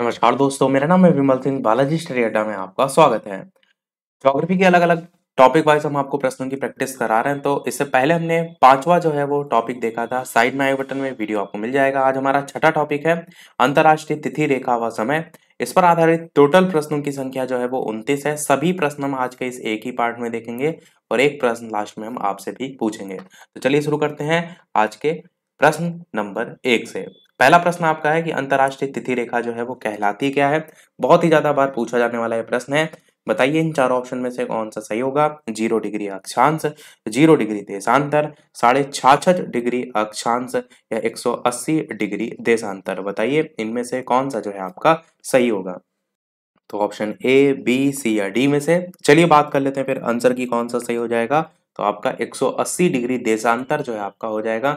नमस्कार दोस्तों मेरा नाम है विमल सिंह बालाजी स्टडी अड्डा में आपका स्वागत है ज्योग्राफी के अलग अलग टॉपिक वाइज हम आपको प्रश्नों की प्रैक्टिस करा रहे हैं तो इससे पहले हमने पांचवा जो है वो टॉपिक देखा था साइड में आई बटन में वीडियो आपको मिल जाएगा आज हमारा छठा टॉपिक है अंतर्राष्ट्रीय तिथि रेखा व समय इस पर आधारित टोटल प्रश्नों की संख्या जो है वो उन्तीस है सभी प्रश्न हम आज के इस एक ही पार्ट में देखेंगे और एक प्रश्न लास्ट में हम आपसे भी पूछेंगे तो चलिए शुरू करते हैं आज के प्रश्न नंबर एक से पहला प्रश्न आपका है कि अंतर्राष्ट्रीय तिथि रेखा जो है वो कहलाती क्या है बहुत ही ज्यादा बार पूछा जाने वाला यह प्रश्न है बताइए इन चार ऑप्शन में से कौन सा सही होगा जीरो डिग्री अक्षांश जीरो डिग्री देशांतर साढ़े छाछठ डिग्री अक्षांश या 180 डिग्री देशांतर बताइए इनमें से कौन सा जो है आपका सही होगा तो ऑप्शन ए बी सी या डी में से चलिए बात कर लेते हैं फिर आंसर की कौन सा सही हो जाएगा तो आपका 180 डिग्री देशांतर जो है आपका हो जाएगा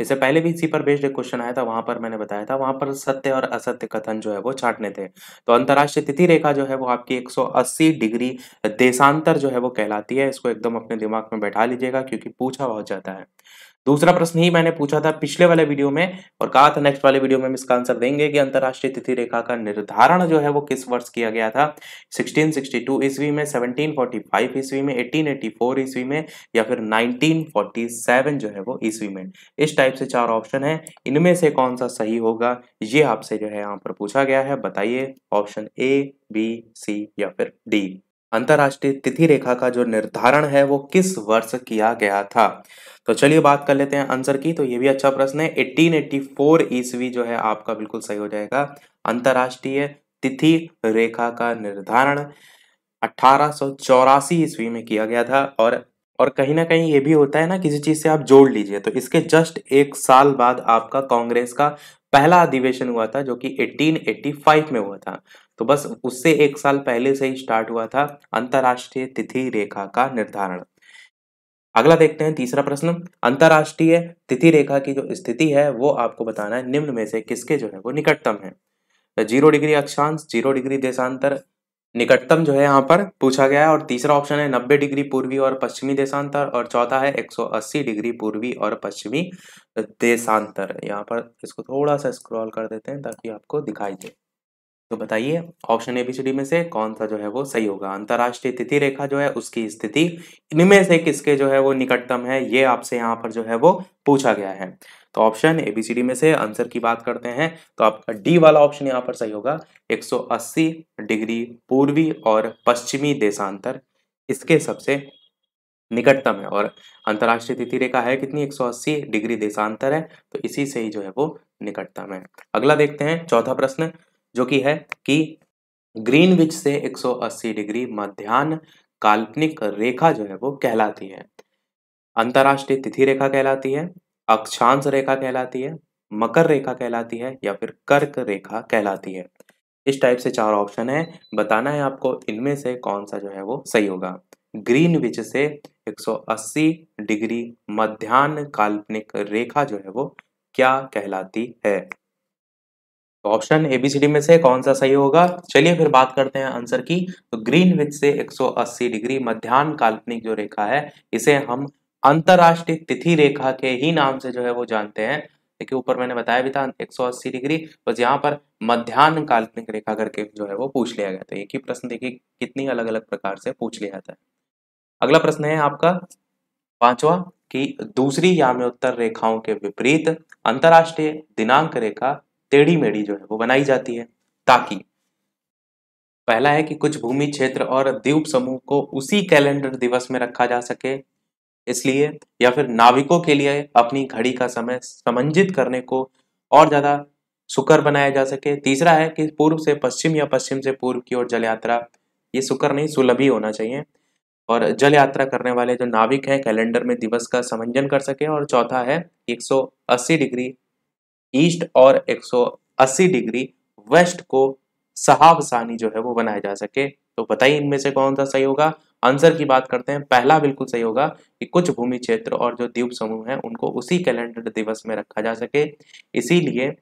इससे पहले भी इसी पर बेस्ड एक क्वेश्चन आया था वहां पर मैंने बताया था वहां पर सत्य और असत्य कथन जो है वो छाटने थे तो अंतर्राष्ट्रीय तिथि रेखा जो है वो आपकी 180 डिग्री देशांतर जो है वो कहलाती है इसको एकदम अपने दिमाग में बैठा लीजिएगा क्योंकि पूछा बहुत जाता है दूसरा प्रश्न ही मैंने पूछा था पिछले वाले वीडियो में और कहा था नेक्स्ट वाले वीडियो में हम इसका आंसर देंगे कि अंतर्राष्ट्रीय तिथि रेखा का निर्धारण जो है वो किस वर्ष किया गया था 1662 ईस्वी में 1745 ईस्वी में 1884 ईस्वी में या फिर 1947 जो है वो ईस्वी में इस टाइप से चार ऑप्शन है इनमें से कौन सा सही होगा ये आपसे जो है यहाँ पर पूछा गया है बताइए ऑप्शन ए बी सी या फिर डी अंतरराष्ट्रीय तिथि रेखा का जो निर्धारण है वो किस वर्ष किया गया था तो चलिए बात कर लेते हैं आंसर की तो ये भी अच्छा प्रश्न है 1884 ईस्वी जो है आपका बिल्कुल सही हो जाएगा अंतरराष्ट्रीय तिथि रेखा का निर्धारण अठारह ईस्वी में किया गया था और और कहीं ना कहीं ये भी होता है ना किसी चीज़ से आप जोड़ लीजिए तो इसके जस्ट एक साल बाद आपका कांग्रेस का पहला अधिवेशन हुआ था जो कि 1885 में हुआ था तो बस उससे एक साल पहले से ही स्टार्ट हुआ था अंतरराष्ट्रीय तिथि रेखा का निर्धारण अगला देखते हैं तीसरा प्रश्न अंतरराष्ट्रीय तिथि रेखा की जो स्थिति है वो आपको बताना है निम्न में से किसके जो है वो निकटतम है जीरो डिग्री अक्षांश जीरो डिग्री देशांतर निकटतम जो है यहाँ पर पूछा गया है और तीसरा ऑप्शन है नब्बे डिग्री पूर्वी और पश्चिमी देशांतर और चौथा है एक डिग्री पूर्वी और पश्चिमी देशांतर यहाँ पर इसको थोड़ा सा स्क्रॉल कर देते हैं ताकि आपको दिखाई दे तो बताइए option A B C D में से कौन सा जो है वो सही होगा अंतरराष्ट्रीय तिथि रेखा जो है उसकी स्थिति इनमें से किसके जो है वो निकटतम है ये आपसे यहाँ पर जो है वो पूछा गया है तो option A B C D में से आंसर की बात करते हैं तो आपका डी वाला ऑप्शन यहाँ पर सही होगा 180 डिग्री पूर्वी और पश्चिमी देशांतर इसके सबसे निकटतम है और अंतर्राष्ट्रीय तिथि रेखा है कितनी 180 डिग्री देशांतर है तो इसी से ही जो है वो निकटतम है अगला देखते हैं चौथा प्रश्न जो कि है कि ग्रीनविच से 180 डिग्री मध्यान्ह काल्पनिक रेखा जो है वो कहलाती है अंतर्राष्ट्रीय तिथि रेखा कहलाती है अक्षांश रेखा कहलाती है मकर रेखा कहलाती है या फिर कर्क रेखा कहलाती है इस टाइप से चार ऑप्शन है बताना है आपको इनमें से कौन सा जो है वो सही होगा ग्रीन विच से 180 डिग्री मध्यान्ह काल्पनिक रेखा जो है वो क्या कहलाती है ऑप्शन तो एबीसीडी में से कौन सा सही होगा चलिए फिर बात करते हैं आंसर की तो ग्रीन विच से 180 डिग्री मध्यान्ह काल्पनिक जो रेखा है इसे हम अंतरराष्ट्रीय तिथि रेखा के ही नाम से जो है वो जानते हैं देखिए ऊपर मैंने बताया भी था 180 डिग्री बस यहाँ पर मध्यान्ह काल्पनिक रेखा करके जो है वो पूछ लिया गया था एक ही प्रश्न देखिए कितनी अलग अलग प्रकार से पूछ लिया जाता है अगला प्रश्न है आपका पांचवा कि दूसरी याम्योत्तर रेखाओं के विपरीत अंतर्राष्ट्रीय दिनांक रेखा टेढ़ी मेढ़ी जो है वो बनाई जाती है ताकि पहला है कि कुछ भूमि क्षेत्र और द्वीप समूह को उसी कैलेंडर दिवस में रखा जा सके इसलिए या फिर नाविकों के लिए अपनी घड़ी का समय समंजित करने को और ज़्यादा सुकर बनाया जा सके तीसरा है कि पूर्व से पश्चिम या पश्चिम से पूर्व की ओर जल यात्रा ये सुकर नहीं सुलभ ही होना चाहिए और जल यात्रा करने वाले जो नाविक हैं कैलेंडर में दिवस का समंजन कर सके और चौथा है 180 डिग्री ईस्ट और 180 डिग्री वेस्ट को सहावसानी जो है वो बनाया जा सके तो बताइए इनमें से कौन सा सही होगा आंसर की बात करते हैं पहला बिल्कुल सही होगा कि कुछ भूमि क्षेत्र और जो द्वीप समूह हैं उनको उसी कैलेंडर दिवस में रखा जा सके इसीलिए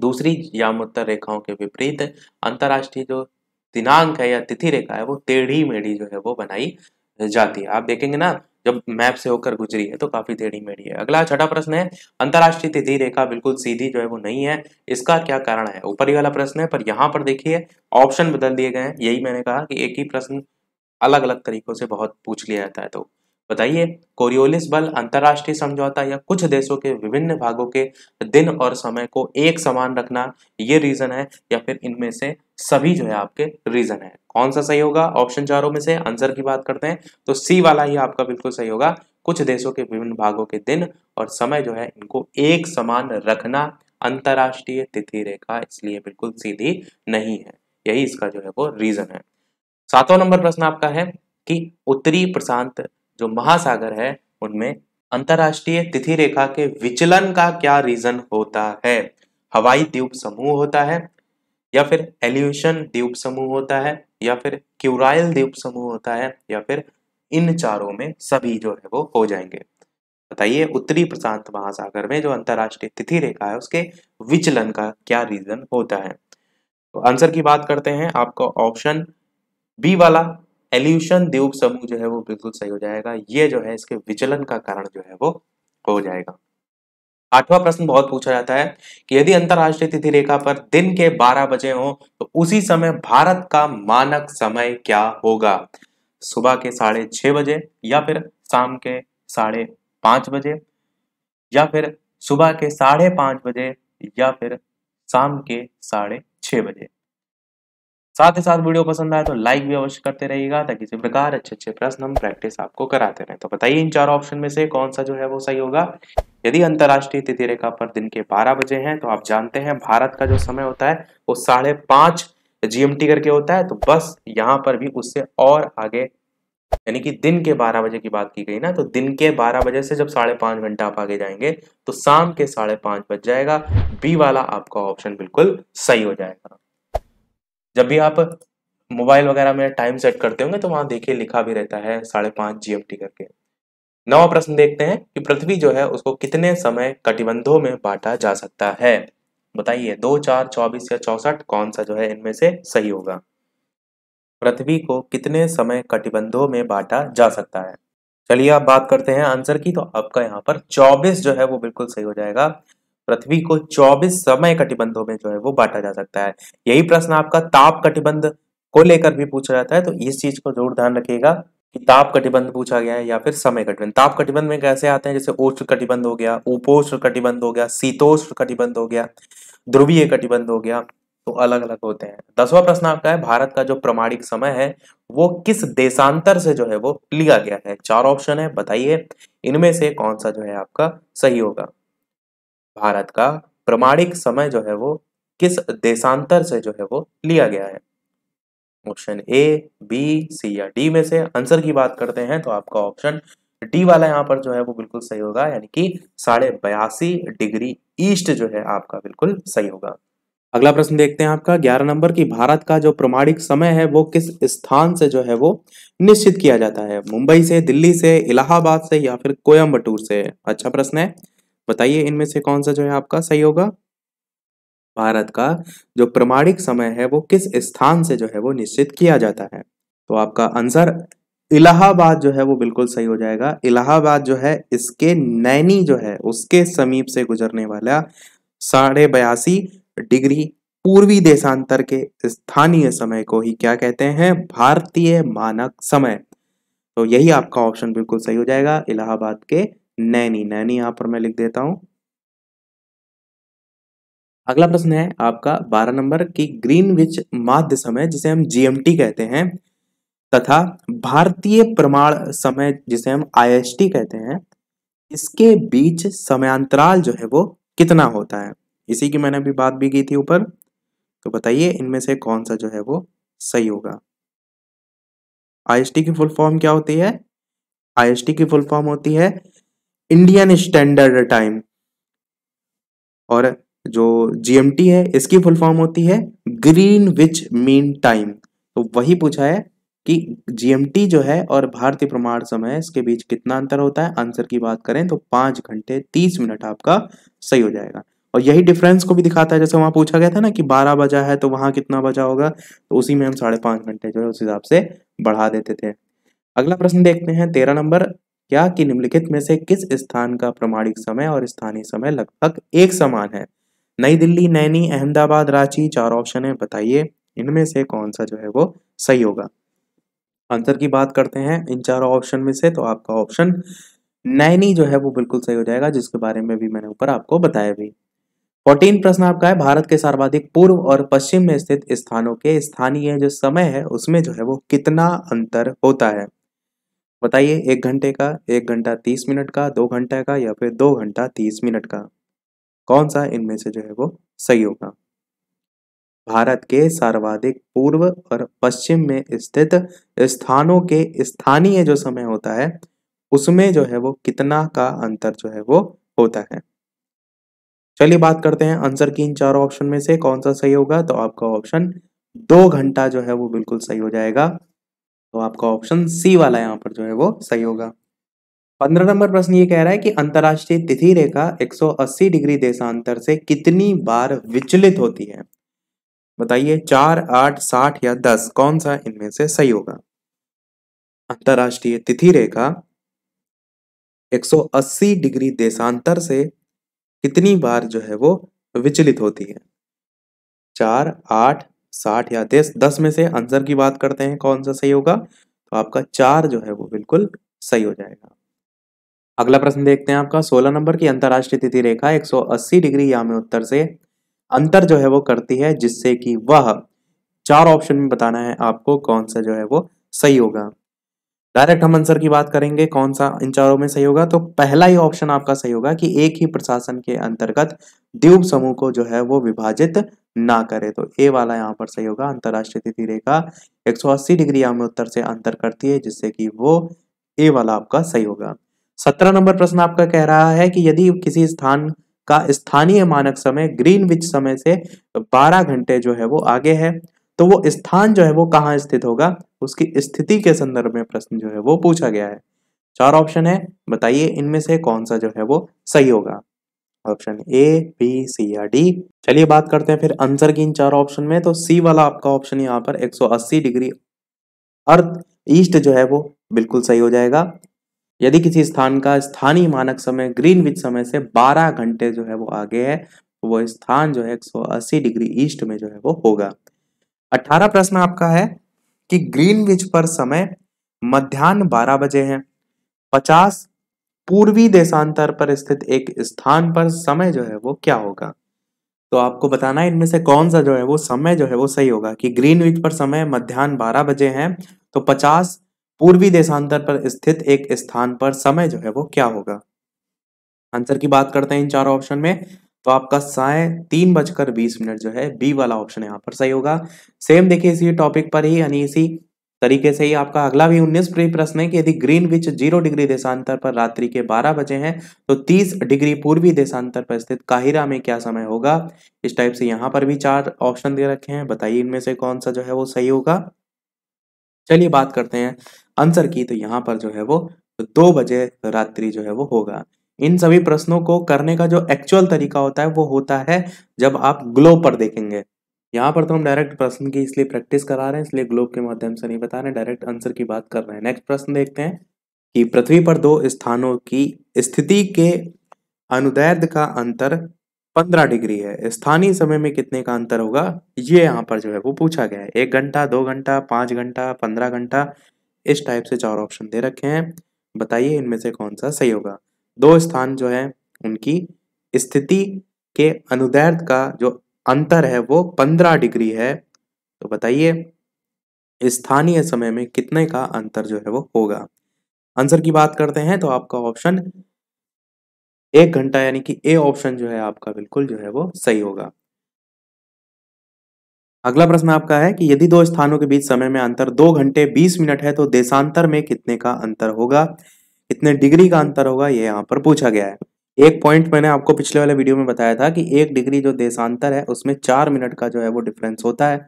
दूसरी यामोत्तर रेखाओं के विपरीत अंतर्राष्ट्रीय जो दिनांक है या तिथि रेखा है वो टेढ़ी मेढ़ी जो है वो बनाई जाती है आप देखेंगे ना जब मैप से होकर गुजरी है तो काफी टेढ़ी मेढ़ी है अगला छठा प्रश्न है अंतर्राष्ट्रीय तिथि रेखा बिल्कुल सीधी जो है वो नहीं है इसका क्या कारण है ऊपर ही वाला प्रश्न है पर यहाँ पर देखिए ऑप्शन बदल दिए गए हैं यही मैंने कहा कि एक ही प्रश्न अलग अलग तरीकों से बहुत पूछ लिया जाता है तो बताइए कोरियोलिस बल अंतरराष्ट्रीय समझौता या कुछ देशों के विभिन्न भागों के दिन और समय को एक समान रखना ये रीजन है या फिर इनमें से सभी जो है आपके रीजन है कौन सा सही होगा ऑप्शन चारों में से आंसर की बात करते हैं तो सी वाला ही आपका बिल्कुल सही होगा कुछ देशों के विभिन्न भागों के दिन और समय जो है इनको एक समान रखना अंतर्राष्ट्रीय तिथि रेखा इसलिए बिल्कुल सीधी नहीं है यही इसका जो है वो रीजन है सातवां नंबर प्रश्न आपका है कि उत्तरी प्रशांत जो महासागर है उनमें अंतरराष्ट्रीय तिथि रेखा के विचलन का क्या रीजन होता है हवाई द्वीप समूह होता है या फिर एल्यूशन द्वीप समूह होता है या फिर क्यूराइल द्वीप समूह होता है या फिर इन चारों में सभी जो है वो हो जाएंगे बताइए उत्तरी प्रशांत महासागर में जो अंतरराष्ट्रीय तिथि रेखा है उसके विचलन का क्या रीजन होता है तो आंसर की बात करते हैं आपका ऑप्शन बी वाला एल्यूशन द्वीप समूह जो है वो बिल्कुल सही हो जाएगा ये जो है इसके विचलन का कारण जो है वो हो जाएगा आठवां प्रश्न बहुत पूछा जाता है कि यदि अंतरराष्ट्रीय तिथि रेखा पर दिन के 12 बजे हो तो उसी समय भारत का मानक समय क्या होगा सुबह के साढ़े छह बजे या फिर शाम के साढ़े पांच बजे या फिर सुबह के साढ़े पांच बजे या फिर शाम के साढ़े छह बजे साथ ही साथ वीडियो पसंद आए तो लाइक भी अवश्य करते रहिएगा ताकि इसी प्रकार अच्छे अच्छे प्रश्न हम प्रैक्टिस आपको कराते रहे तो बताइए इन चार ऑप्शन में से कौन सा जो है वो सही होगा यदि अंतर्राष्ट्रीय तिथि रेखा पर दिन के बारह बजे हैं तो आप जानते हैं भारत का जो समय होता है वो साढ़े पांच जीएमटी करके होता है तो बस यहाँ पर भी उससे और आगे यानी कि दिन के बारह बजे की बात की गई ना तो दिन के बारह बजे से जब साढ़े पांच घंटा आप आगे जाएंगे तो शाम के साढ़े पांच बज जाएगा बी वाला आपका ऑप्शन बिल्कुल सही हो जाएगा जब भी आप मोबाइल वगैरह में टाइम सेट करते होंगे तो वहां देखिए लिखा भी रहता है साढ़े पांच जीएफटी करके नवा प्रश्न देखते हैं कि पृथ्वी जो है उसको कितने समय कटिबंधों में बांटा जा सकता है बताइए दो चार चौबीस या चौसठ कौन सा जो है इनमें से सही होगा पृथ्वी को कितने समय कटिबंधों में बांटा जा सकता है चलिए आप बात करते हैं आंसर की तो आपका यहाँ पर 24 जो है वो बिल्कुल सही हो जाएगा पृथ्वी को 24 समय कटिबंधों में जो है वो बांटा जा सकता है यही प्रश्न आपका ताप कटिबंध को लेकर भी पूछा जाता है तो इस चीज को जरूर ध्यान रखिएगा कि ताप कटिबंध पूछा गया है या फिर समय कटिबंध ताप कटिबंध में कैसे आते हैं जैसे ओष्ठ कटिबंध हो गया उपोष्ण कटिबंध हो गया शीतोष्ठ कटिबंध हो गया ध्रुवीय कटिबंध हो गया तो अलग अलग होते हैं दसवां प्रश्न आपका है भारत का जो प्रमाणिक समय है वो किस देशांतर से जो है वो लिया गया है चार ऑप्शन है बताइए इनमें से कौन सा जो है आपका सही होगा भारत का प्रमाणिक समय जो है वो किस देशांतर से जो है वो लिया गया है ऑप्शन ए बी सी या डी में से आंसर की बात करते हैं तो आपका ऑप्शन डी वाला यहाँ पर जो है वो बिल्कुल सही होगा यानी कि साढ़े बयासी डिग्री ईस्ट जो है आपका बिल्कुल सही होगा अगला प्रश्न देखते हैं आपका ग्यारह नंबर की भारत का जो प्रमाणिक समय है वो किस स्थान से जो है वो निश्चित किया जाता है मुंबई से दिल्ली से इलाहाबाद से या फिर कोयम्बटूर से अच्छा प्रश्न है बताइए इनमें से कौन सा जो है आपका सही होगा भारत का जो प्रमाणिक समय है वो किस स्थान से जो है वो निश्चित किया जाता है तो आपका आंसर इलाहाबाद जो है वो बिल्कुल सही हो जाएगा इलाहाबाद जो है इसके नैनी जो है उसके समीप से गुजरने वाला साढ़े बयासी डिग्री पूर्वी देशांतर के स्थानीय समय को ही क्या कहते हैं भारतीय मानक समय तो यही आपका ऑप्शन बिल्कुल सही हो जाएगा इलाहाबाद के नैनी नैनी यहां पर मैं लिख देता हूं अगला प्रश्न है आपका बारह नंबर की ग्रीन विच माध्य समय जिसे हम जीएमटी कहते हैं तथा भारतीय प्रमाण समय जिसे हम आईएसटी कहते हैं इसके बीच समयांतराल जो है वो कितना होता है इसी की मैंने अभी बात भी की थी ऊपर तो बताइए इनमें से कौन सा जो है वो सही होगा आईएसटी की फुल फॉर्म क्या होती है आईएसटी की फुल फॉर्म होती है इंडियन स्टैंडर्ड टाइम और जो जीएमटी है इसकी फुल फॉर्म होती है ग्रीन विच मीन टाइम तो वही पूछा है कि जीएमटी जो है और भारतीय प्रमाण समय इसके बीच कितना अंतर होता है आंसर की बात करें तो पांच घंटे तीस मिनट आपका सही हो जाएगा और यही डिफरेंस को भी दिखाता है जैसे वहां पूछा गया था ना कि बारह बजा है तो वहां कितना बजा होगा तो उसी में हम साढ़े घंटे जो है उस हिसाब से बढ़ा देते थे अगला प्रश्न देखते हैं तेरह नंबर क्या कि निम्नलिखित में से किस स्थान का प्रमाणिक समय और स्थानीय समय लगभग एक समान है नई दिल्ली नैनी अहमदाबाद रांची चार ऑप्शन है बताइए इनमें से कौन सा जो है वो सही होगा आंसर की बात करते हैं इन चारों ऑप्शन में से तो आपका ऑप्शन नैनी जो है वो बिल्कुल सही हो जाएगा जिसके बारे में भी मैंने ऊपर आपको बताया भी फोर्टीन प्रश्न आपका है भारत के सर्वाधिक पूर्व और पश्चिम में स्थित स्थानों के स्थानीय जो समय है उसमें जो है वो कितना अंतर होता है बताइए एक घंटे का एक घंटा तीस मिनट का दो घंटे का या फिर दो घंटा तीस मिनट का कौन सा इनमें से जो है वो सही होगा भारत के सर्वाधिक पूर्व और पश्चिम में स्थित स्थानों के स्थानीय जो समय होता है उसमें जो है वो कितना का अंतर जो है वो होता है चलिए बात करते हैं आंसर की इन चार ऑप्शन में से कौन सा सही होगा तो आपका ऑप्शन दो घंटा जो है वो बिल्कुल सही हो जाएगा तो आपका ऑप्शन सी वाला यहाँ पर जो है वो सही होगा पंद्रह नंबर प्रश्न ये कह रहा है कि अंतर्राष्ट्रीय तिथि रेखा 180 डिग्री देशांतर से कितनी बार विचलित होती है बताइए चार आठ साठ या दस कौन सा इनमें से सही होगा अंतर्राष्ट्रीय तिथि रेखा 180 डिग्री देशांतर से कितनी बार जो है वो विचलित होती है चार आठ साठ या दस दस में से आंसर की बात करते हैं कौन सा सही होगा तो आपका चार जो है वो बिल्कुल सही हो जाएगा अगला प्रश्न देखते हैं आपका सोलह नंबर की अंतर्राष्ट्रीय तिथि रेखा 180 डिग्री या में उत्तर से अंतर जो है वो करती है जिससे कि वह चार ऑप्शन में बताना है आपको कौन सा जो है वो सही होगा डायरेक्ट हम आंसर की बात करेंगे कौन सा इन चारों में सही होगा तो पहला ही ऑप्शन आपका सही होगा कि एक ही प्रशासन के अंतर्गत द्वीप समूह को जो है वो विभाजित ना करे तो ए वाला यहाँ पर सही होगा अंतरराष्ट्रीय तिथि रेखा 180 डिग्री में उत्तर से अंतर करती है जिससे कि वो ए वाला आपका सही होगा सत्रह नंबर प्रश्न आपका कह रहा है कि यदि किसी स्थान का स्थानीय मानक समय ग्रीनविच समय से बारह घंटे जो है वो आगे है तो वो स्थान जो है वो कहाँ स्थित होगा उसकी स्थिति के संदर्भ में प्रश्न जो है वो पूछा गया है चार ऑप्शन है बताइए इनमें से कौन सा जो है वो सही होगा ऑप्शन ए बी सी या डी चलिए बात करते हैं फिर आंसर की इन चार ऑप्शन में तो सी वाला आपका ऑप्शन यहाँ पर 180 डिग्री अर्थ ईस्ट जो है वो बिल्कुल सही हो जाएगा यदि किसी स्थान का स्थानीय मानक समय ग्रीनविच समय से 12 घंटे जो है वो आगे है तो वो स्थान जो है 180 डिग्री ईस्ट में जो है वो होगा 18 प्रश्न आपका है कि ग्रीन पर समय मध्यान्ह बारह बजे है पचास पूर्वी देशांतर पर स्थित एक स्थान पर समय जो है वो क्या होगा तो आपको बताना है इनमें से कौन सा जो है वो समय जो है वो सही होगा कि ग्रीन विच पर समय मध्यान्ह बारह बजे है तो पचास पूर्वी देशांतर पर स्थित एक स्थान पर समय जो है वो क्या होगा आंसर की बात करते हैं इन चारों ऑप्शन में तो आपका साय तीन बजकर बीस मिनट जो है बी वाला ऑप्शन यहाँ पर सही होगा सेम देखिए इसी टॉपिक पर ही यानी इसी तरीके से ही आपका अगला भी उन्नीस प्रिय प्रश्न है कि यदि ग्रीन बिच जीरो डिग्री देशांतर पर रात्रि के 12 बजे हैं तो 30 डिग्री पूर्वी देशांतर पर स्थित काहिरा में क्या समय होगा इस टाइप से यहाँ पर भी चार ऑप्शन दे रखे हैं बताइए इनमें से कौन सा जो है वो सही होगा चलिए बात करते हैं आंसर की तो यहाँ पर जो है वो तो दो बजे रात्रि जो है वो होगा इन सभी प्रश्नों को करने का जो एक्चुअल तरीका होता है वो होता है जब आप ग्लोब पर देखेंगे यहाँ पर तो हम डायरेक्ट प्रश्न की इसलिए प्रैक्टिस करा रहे हैं इसलिए ग्लोब के माध्यम से नहीं बता रहे डायरेक्ट आंसर की बात कर रहे हैं नेक्स्ट प्रश्न देखते हैं कि पृथ्वी पर दो स्थानों की स्थिति के अनुदैर्ध का अंतर पंद्रह डिग्री है स्थानीय समय में कितने का अंतर होगा ये यहाँ पर जो है वो पूछा गया है एक घंटा दो घंटा पाँच घंटा पंद्रह घंटा इस टाइप से चार ऑप्शन दे रखे हैं बताइए इनमें से कौन सा सही होगा दो स्थान जो है उनकी स्थिति के अनुदैर्ध का जो अंतर है वो पंद्रह डिग्री है तो बताइए स्थानीय समय में कितने का अंतर जो है वो होगा आंसर की बात करते हैं तो आपका ऑप्शन एक घंटा यानी कि ए ऑप्शन जो है आपका बिल्कुल जो है वो सही होगा अगला प्रश्न आपका है कि यदि दो स्थानों के बीच समय में अंतर दो घंटे बीस मिनट है तो देशांतर में कितने का अंतर होगा कितने डिग्री का अंतर होगा यह यहां पर पूछा गया है एक पॉइंट मैंने आपको पिछले वाले वीडियो में बताया था कि एक डिग्री जो देशांतर है उसमें चार मिनट का जो है वो डिफरेंस होता है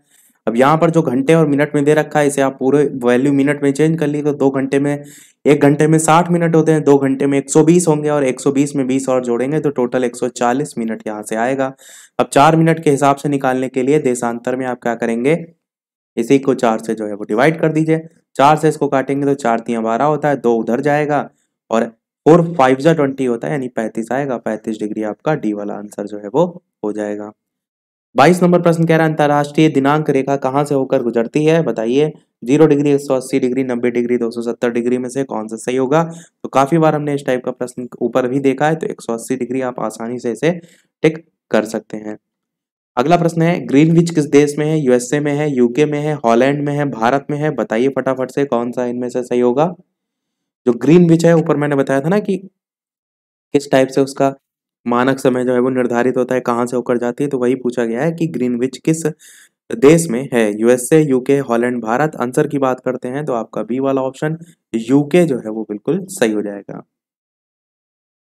अब यहाँ पर जो घंटे और मिनट में दे रखा है इसे आप पूरे वैल्यू मिनट में चेंज कर ली तो दो घंटे में एक घंटे में साठ मिनट होते हैं दो घंटे में एक सौ बीस होंगे और एक सौ बीस में बीस और जोड़ेंगे तो टोटल एक सौ चालीस मिनट यहाँ से आएगा अब चार मिनट के हिसाब से निकालने के लिए देशांतर में आप क्या करेंगे इसी को चार से जो है वो डिवाइड कर दीजिए चार से इसको काटेंगे तो चार तीन बारह होता है दो उधर जाएगा और और फाइव जा ट्वेंटी होता है यानी पैंतीस आएगा पैंतीस डिग्री आपका डी वाला आंसर जो है वो हो जाएगा बाईस नंबर प्रश्न कह रहा है अंतर्राष्ट्रीय दिनांक रेखा कहाँ से होकर गुजरती है बताइए जीरो डिग्री एक सौ अस्सी डिग्री नब्बे डिग्री दो सौ सत्तर डिग्री में से कौन सा सही होगा तो काफी बार हमने इस टाइप का प्रश्न ऊपर भी देखा है तो एक सौ अस्सी डिग्री आप आसानी से इसे टिक कर सकते हैं अगला प्रश्न है ग्रीनविच किस देश में है यूएसए में है यूके में है हॉलैंड में है भारत में है बताइए फटाफट से कौन सा इनमें से सही होगा जो ग्रीन विच है ऊपर मैंने बताया था ना कि किस टाइप से उसका मानक समय जो है वो निर्धारित होता है कहाँ से होकर जाती है तो वही पूछा गया है कि ग्रीन विच किस देश में है USA UK Holland Bharat answer की बात करते हैं तो आपका बी वाला ऑप्शन यूके जो है वो बिल्कुल सही हो जाएगा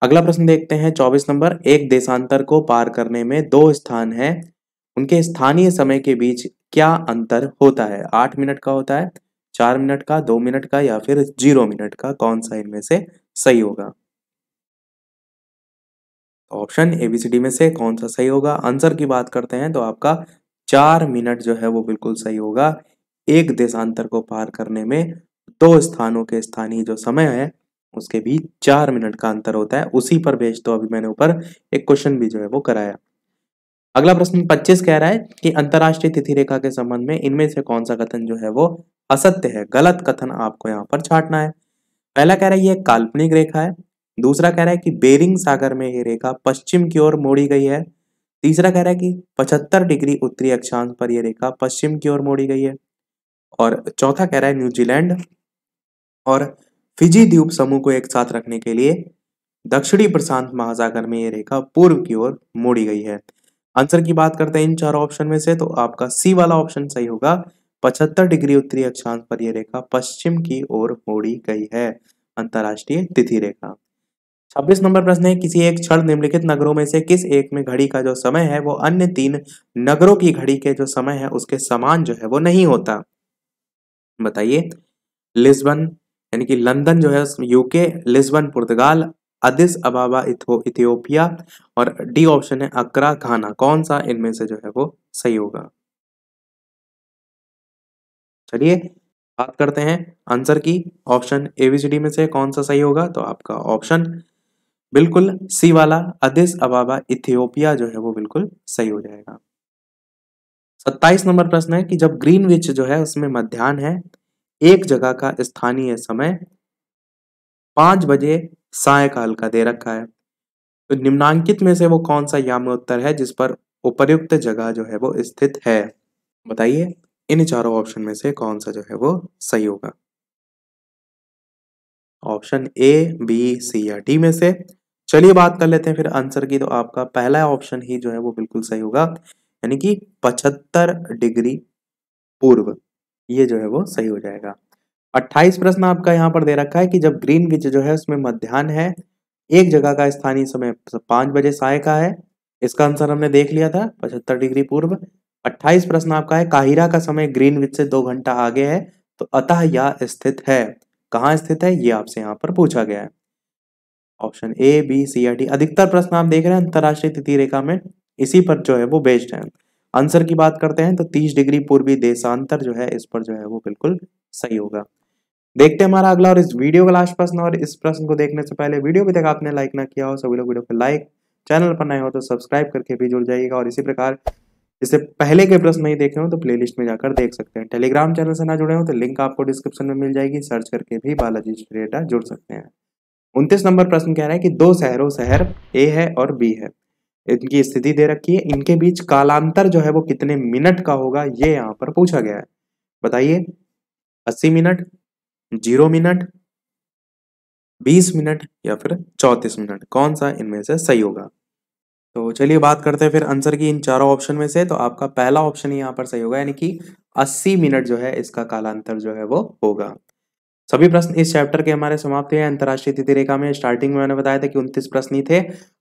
अगला प्रश्न देखते हैं चौबीस नंबर एक देशांतर को पार करने में दो स्थान है उनके स्थानीय समय के बीच क्या अंतर होता है आठ मिनट का होता है चार मिनट का दो मिनट का या फिर जीरो मिनट का कौन सा इनमें से सही होगा ऑप्शन तो एबीसीडी में से कौन सा सही होगा आंसर की बात करते हैं तो आपका चार मिनट जो है वो बिल्कुल सही होगा एक देशांतर को पार करने में दो स्थानों के स्थानीय जो समय है उसके बीच चार मिनट का अंतर होता है उसी पर बेच तो अभी मैंने ऊपर एक क्वेश्चन भी जो है वो कराया अगला प्रश्न 25 कह रहा है कि अंतर्राष्ट्रीय तिथि रेखा के संबंध में इनमें से कौन सा कथन जो है वो असत्य है गलत कथन आपको यहाँ पर छाटना है पहला कह रहा है ये काल्पनिक रेखा है दूसरा कह रहा है कि बेरिंग सागर में ये रेखा पश्चिम की ओर मोड़ी गई है तीसरा कह रहा है कि 75 डिग्री उत्तरी अक्षांश पर यह रेखा पश्चिम की ओर मोड़ी गई है और चौथा कह रहा है न्यूजीलैंड और फिजी द्वीप समूह को एक साथ रखने के लिए दक्षिणी प्रशांत महासागर में यह रेखा पूर्व की ओर मोड़ी गई है आंसर की बात करते हैं इन चार ऑप्शन में से तो आपका सी वाला ऑप्शन सही होगा पचहत्तर डिग्री उत्तरी अक्षांश पर यह रेखा पश्चिम की ओर मोड़ी गई है अंतरराष्ट्रीय तिथि रेखा छब्बीस नंबर प्रश्न है किसी एक क्षण निम्नलिखित नगरों में से किस एक में घड़ी का जो समय है वो अन्य तीन नगरों की घड़ी के जो समय है उसके समान जो है वो नहीं होता बताइए लिस्बन यानी कि लंदन जो है यूके लिस्बन पुर्तगाल अदिस अबाबा इथियोपिया और डी ऑप्शन है अक्रा घाना कौन सा इनमें से जो है वो सही होगा चलिए बात करते हैं आंसर की option A B C D में से कौन सा सही होगा तो आपका ऑप्शन बिल्कुल सी वाला अदिस अबाबा इथियोपिया जो है वो बिल्कुल सही हो जाएगा सत्ताईस नंबर प्रश्न है कि जब ग्रीन विच जो है उसमें मध्यान्ह है एक जगह का स्थानीय समय पांच बजे सायकाल का दे रखा है तो निम्नांकित में से वो कौन सा उत्तर है जिस पर उपर्युक्त जगह जो है वो स्थित है बताइए इन चारों ऑप्शन में से कौन सा जो है वो सही होगा ऑप्शन ए बी सी या डी में से चलिए बात कर लेते हैं फिर आंसर की तो आपका पहला ऑप्शन ही जो है वो बिल्कुल सही होगा यानी कि पचहत्तर डिग्री पूर्व ये जो है वो सही हो जाएगा 28 प्रश्न आपका यहाँ पर दे रखा है कि जब ग्रीन विच जो है उसमें मध्यान्ह है एक जगह का स्थानीय समय पांच बजे साय का है इसका आंसर हमने देख लिया था पचहत्तर डिग्री पूर्व अट्ठाईस प्रश्न आपका है काहिरा का समय ग्रीनविच से दो घंटा आगे है तो अतः यह स्थित है कहाँ स्थित है ये आपसे यहाँ पर पूछा गया है ऑप्शन ए बी सी या डी अधिकतर प्रश्न आप देख रहे हैं अंतरराष्ट्रीय तिथि रेखा में इसी पर जो है वो बेस्ड है आंसर की बात करते हैं तो 30 डिग्री पूर्वी देशांतर जो है इस पर जो है वो बिल्कुल सही होगा देखते हैं हमारा अगला और इस वीडियो का लास्ट प्रश्न और इस प्रश्न को देखने से पहले वीडियो भी तक आपने लाइक ना किया हो सभी लोग वीडियो को लाइक चैनल पर नए हो तो सब्सक्राइब करके भी जुड़ जाइएगा और इसी प्रकार इससे पहले के प्रश्न नहीं देखे हो तो प्लेलिस्ट में जाकर देख सकते हैं टेलीग्राम चैनल से ना जुड़े हो तो लिंक आपको डिस्क्रिप्शन में मिल जाएगी सर्च करके भी बालाजी स्ट्रेटा जुड़ सकते हैं उनतीस नंबर प्रश्न कह रहा है कि दो शहरों शहर ए है और बी है इनकी स्थिति दे रखी है इनके बीच कालांतर जो है वो कितने मिनट का होगा ये यहाँ पर पूछा गया है बताइए अस्सी मिनट जीरो मिनट बीस मिनट या फिर चौतीस मिनट कौन सा इनमें से सही होगा तो चलिए बात करते हैं फिर आंसर की इन चारों ऑप्शन में से तो आपका पहला ऑप्शन ही यहाँ पर सही होगा यानी कि 80 मिनट जो है इसका कालांतर जो है वो होगा सभी प्रश्न इस चैप्टर के हमारे समाप्त हुए अंतर्राष्ट्रीय तिथि रेखा में स्टार्टिंग में मैंने बताया था कि उनतीस प्रश्न ही थे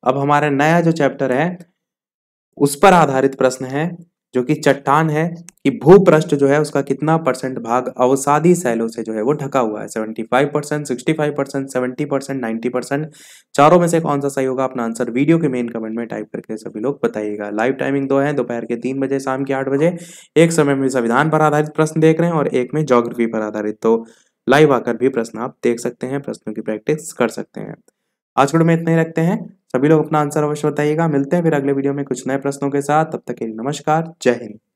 अब हमारा नया जो चैप्टर है उस पर आधारित प्रश्न है जो कि चट्टान है कि भूपृष्ठ जो है उसका कितना परसेंट भाग अवसादी सैलों से जो है वो ढका हुआ है seventy five percent sixty five percent seventy percent ninety percent चारों में से कौन सा सही होगा अपना आंसर वीडियो के मेन कमेंट में टाइप करके सभी लोग बताइएगा लाइव टाइमिंग दो है दोपहर के तीन बजे शाम के आठ बजे एक समय में संविधान पर आधारित प्रश्न देख रहे हैं और एक में जोग्राफी पर आधारित तो लाइव आकर भी प्रश्न आप देख सकते हैं प्रश्नों की प्रैक्टिस कर सकते हैं आज वीडियो में इतना ही रखते हैं सभी लोग अपना आंसर अवश्य बताइएगा मिलते हैं फिर अगले वीडियो में कुछ नए प्रश्नों के साथ तब तक के लिए नमस्कार जय हिंद